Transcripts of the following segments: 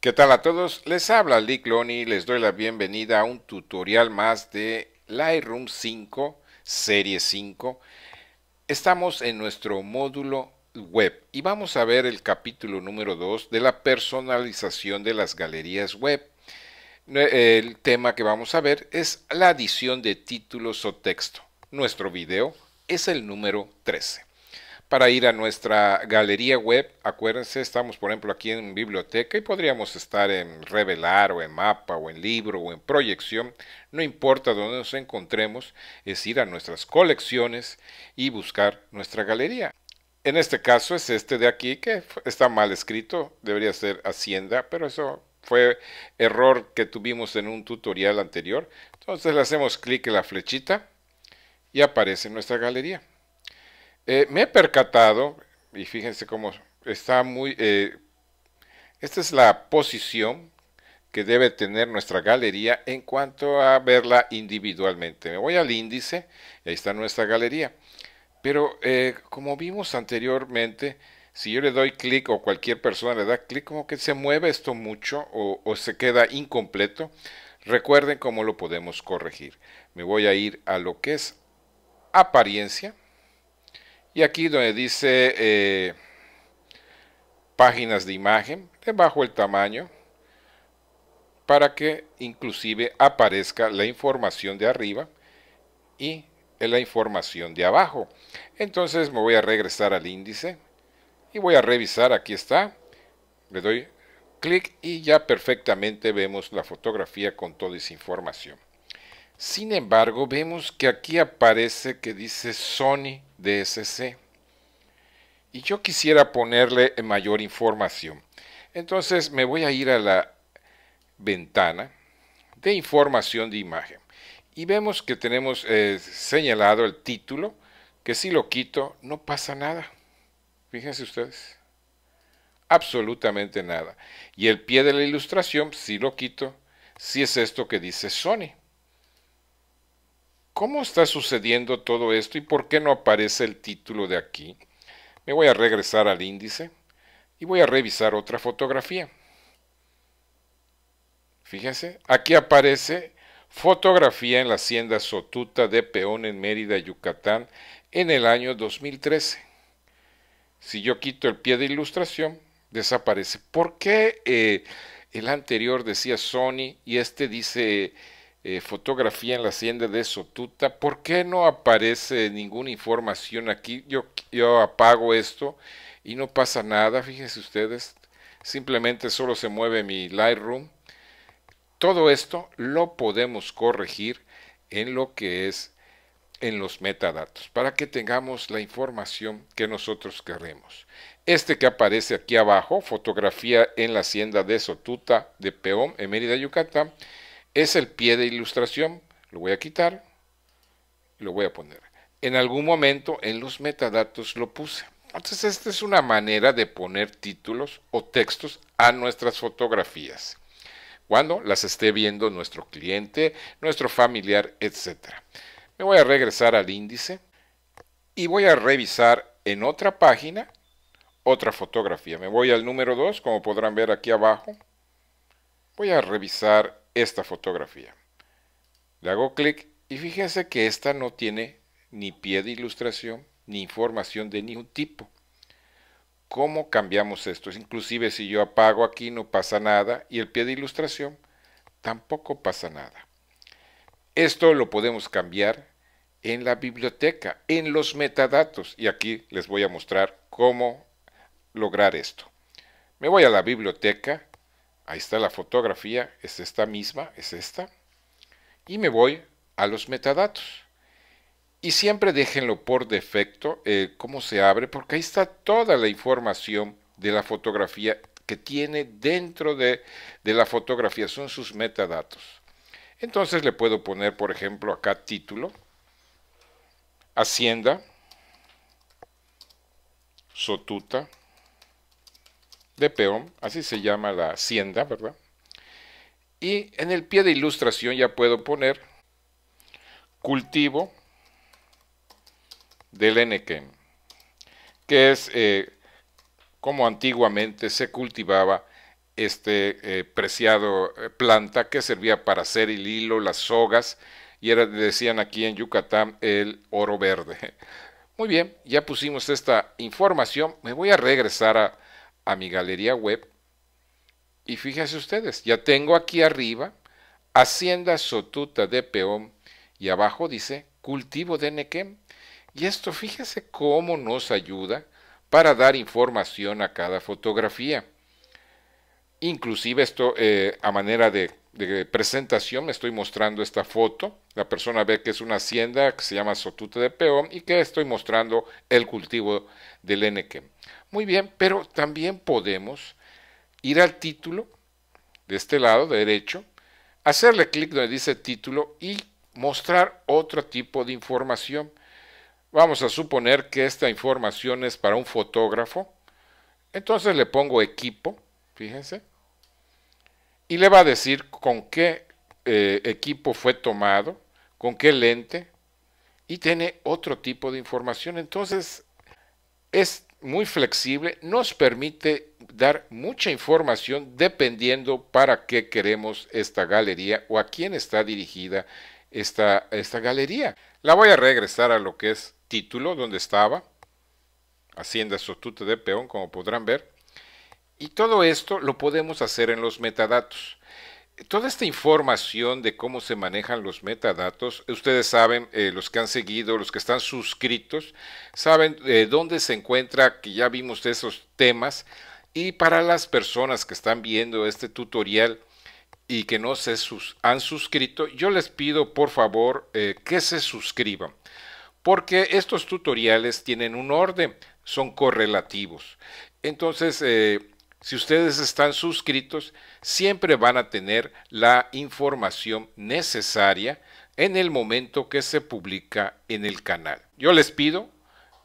¿Qué tal a todos? Les habla Lee Cloney y les doy la bienvenida a un tutorial más de Lightroom 5, Serie 5. Estamos en nuestro módulo web y vamos a ver el capítulo número 2 de la personalización de las galerías web. El tema que vamos a ver es la adición de títulos o texto. Nuestro video es el número 13 para ir a nuestra galería web. Acuérdense, estamos por ejemplo aquí en biblioteca y podríamos estar en revelar o en mapa o en libro o en proyección. No importa dónde nos encontremos, es ir a nuestras colecciones y buscar nuestra galería. En este caso es este de aquí que está mal escrito, debería ser Hacienda, pero eso fue error que tuvimos en un tutorial anterior. Entonces le hacemos clic en la flechita y aparece nuestra galería. Eh, me he percatado, y fíjense cómo está muy... Eh, esta es la posición que debe tener nuestra galería en cuanto a verla individualmente. Me voy al índice, y ahí está nuestra galería. Pero eh, como vimos anteriormente, si yo le doy clic o cualquier persona le da clic, como que se mueve esto mucho o se queda incompleto. Recuerden cómo lo podemos corregir. Me voy a ir a lo que es apariencia y aquí donde dice eh, páginas de imagen, debajo el tamaño, para que inclusive aparezca la información de arriba y la información de abajo. Entonces me voy a regresar al índice y voy a revisar, aquí está, le doy clic y ya perfectamente vemos la fotografía con toda esa información. Sin embargo, vemos que aquí aparece que dice Sony DSC. Y yo quisiera ponerle mayor información. Entonces me voy a ir a la ventana de información de imagen. Y vemos que tenemos eh, señalado el título, que si lo quito no pasa nada. Fíjense ustedes. Absolutamente nada. Y el pie de la ilustración, si lo quito, si es esto que dice Sony. ¿Cómo está sucediendo todo esto y por qué no aparece el título de aquí? Me voy a regresar al índice y voy a revisar otra fotografía. Fíjense, aquí aparece fotografía en la hacienda Sotuta de Peón en Mérida, Yucatán, en el año 2013. Si yo quito el pie de ilustración, desaparece. ¿Por qué eh, el anterior decía Sony y este dice eh, fotografía en la hacienda de Sotuta. ¿Por qué no aparece ninguna información aquí? Yo, yo apago esto y no pasa nada, fíjense ustedes. Simplemente solo se mueve mi Lightroom. Todo esto lo podemos corregir en lo que es en los metadatos para que tengamos la información que nosotros queremos. Este que aparece aquí abajo, fotografía en la hacienda de Sotuta de Peón, en Mérida, Yucatán, es el pie de ilustración. Lo voy a quitar lo voy a poner. En algún momento en los metadatos lo puse. Entonces esta es una manera de poner títulos o textos a nuestras fotografías cuando las esté viendo nuestro cliente, nuestro familiar, etc. Me voy a regresar al índice y voy a revisar en otra página otra fotografía. Me voy al número 2, como podrán ver aquí abajo. Voy a revisar esta fotografía. Le hago clic y fíjense que esta no tiene ni pie de ilustración ni información de ningún tipo. ¿Cómo cambiamos esto? Inclusive si yo apago aquí no pasa nada y el pie de ilustración tampoco pasa nada. Esto lo podemos cambiar en la biblioteca, en los metadatos. Y aquí les voy a mostrar cómo lograr esto. Me voy a la biblioteca Ahí está la fotografía, es esta misma, es esta. Y me voy a los metadatos. Y siempre déjenlo por defecto, eh, cómo se abre, porque ahí está toda la información de la fotografía que tiene dentro de, de la fotografía, son sus metadatos. Entonces le puedo poner, por ejemplo, acá título, Hacienda, Sotuta, de peón, así se llama la hacienda, ¿verdad? Y en el pie de ilustración ya puedo poner cultivo del enequén, que es eh, como antiguamente se cultivaba este eh, preciado eh, planta que servía para hacer el hilo, las sogas, y era, decían aquí en Yucatán, el oro verde. Muy bien, ya pusimos esta información. Me voy a regresar a a mi galería web y fíjense ustedes, ya tengo aquí arriba Hacienda Sotuta de Peón y abajo dice Cultivo de Nequem. Y esto fíjese cómo nos ayuda para dar información a cada fotografía. Inclusive esto eh, a manera de de presentación me estoy mostrando esta foto. La persona ve que es una hacienda que se llama Sotute de Peón y que estoy mostrando el cultivo del NQ. Muy bien, pero también podemos ir al título de este lado derecho, hacerle clic donde dice título y mostrar otro tipo de información. Vamos a suponer que esta información es para un fotógrafo. Entonces le pongo equipo, fíjense y le va a decir con qué eh, equipo fue tomado, con qué lente, y tiene otro tipo de información. Entonces, es muy flexible, nos permite dar mucha información dependiendo para qué queremos esta galería o a quién está dirigida esta, esta galería. La voy a regresar a lo que es título, donde estaba, Hacienda Sotute de Peón, como podrán ver. Y todo esto lo podemos hacer en los metadatos. Toda esta información de cómo se manejan los metadatos, ustedes saben, eh, los que han seguido, los que están suscritos, saben eh, dónde se encuentra, que ya vimos esos temas. Y para las personas que están viendo este tutorial y que no se han suscrito, yo les pido por favor eh, que se suscriban, porque estos tutoriales tienen un orden, son correlativos. Entonces, si ustedes están suscritos, siempre van a tener la información necesaria en el momento que se publica en el canal. Yo les pido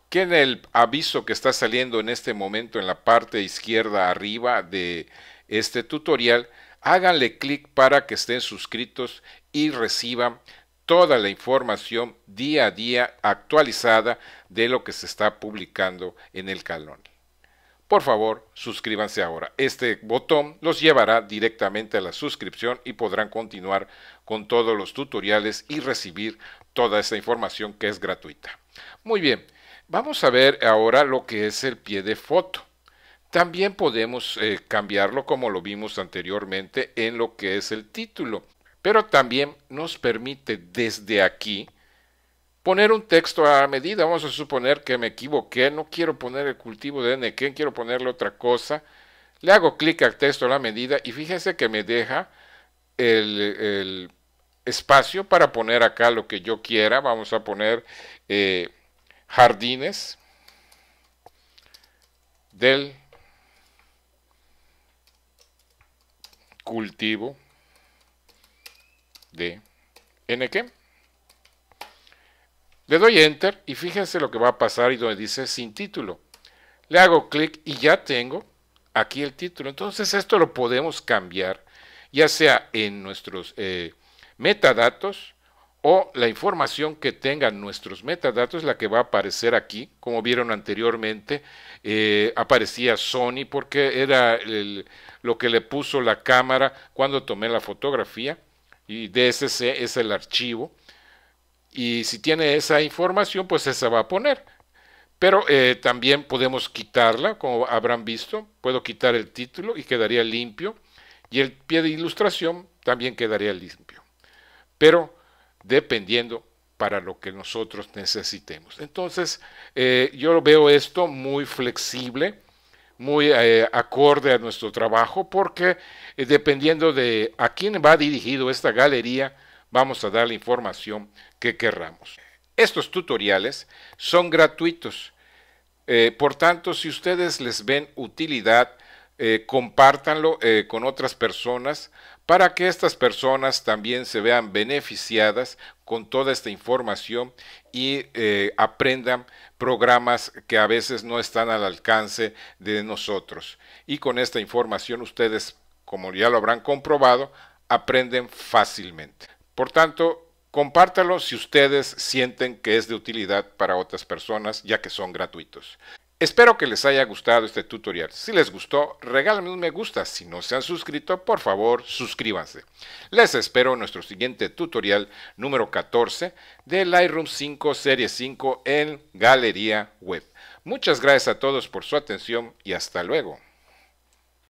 que en el aviso que está saliendo en este momento en la parte izquierda arriba de este tutorial, háganle clic para que estén suscritos y reciban toda la información día a día actualizada de lo que se está publicando en el canal. Por favor, suscríbanse ahora. Este botón los llevará directamente a la suscripción y podrán continuar con todos los tutoriales y recibir toda esta información que es gratuita. Muy bien, vamos a ver ahora lo que es el pie de foto. También podemos eh, cambiarlo como lo vimos anteriormente en lo que es el título, pero también nos permite desde aquí poner un texto a medida. Vamos a suponer que me equivoqué, no quiero poner el cultivo de NQ, quiero ponerle otra cosa. Le hago clic al texto a la medida y fíjense que me deja el, espacio para poner acá lo que yo quiera. Vamos a poner eh, jardines del cultivo de NK. Le doy enter y fíjense lo que va a pasar y donde dice sin título. Le hago clic y ya tengo aquí el título. Entonces esto lo podemos cambiar ya sea en nuestros eh, metadatos o la información que tengan nuestros metadatos, la que va a aparecer aquí, como vieron anteriormente, eh, aparecía Sony porque era lo que le puso la cámara cuando tomé la fotografía y DSC es el archivo y si tiene esa información, pues esa va a poner. Pero eh, también podemos quitarla, como habrán visto, puedo quitar el título y quedaría limpio. Y el pie de ilustración también quedaría limpio. Pero dependiendo para lo que nosotros necesitemos. Entonces, eh, yo veo esto muy flexible, muy eh, acorde a nuestro trabajo, porque dependiendo de a quién va dirigido esta galería, vamos a dar la información que querramos. Estos tutoriales son gratuitos, eh, por tanto, si ustedes les ven utilidad, eh, compártanlo eh, con otras personas para que estas personas también se vean beneficiadas con toda esta información y eh, aprendan programas que a veces no están al alcance de nosotros. Y con esta información ustedes, como ya lo habrán comprobado, aprenden fácilmente. Por tanto, compártalo si ustedes sienten que es de utilidad para otras personas, ya que son gratuitos. Espero que les haya gustado este tutorial. Si les gustó, regálame un me gusta. Si no se han suscrito, por favor, suscríbanse. Les espero en nuestro siguiente tutorial número 14 de Lightroom 5 Serie 5 en Galería Web. Muchas gracias a todos por su atención y hasta luego.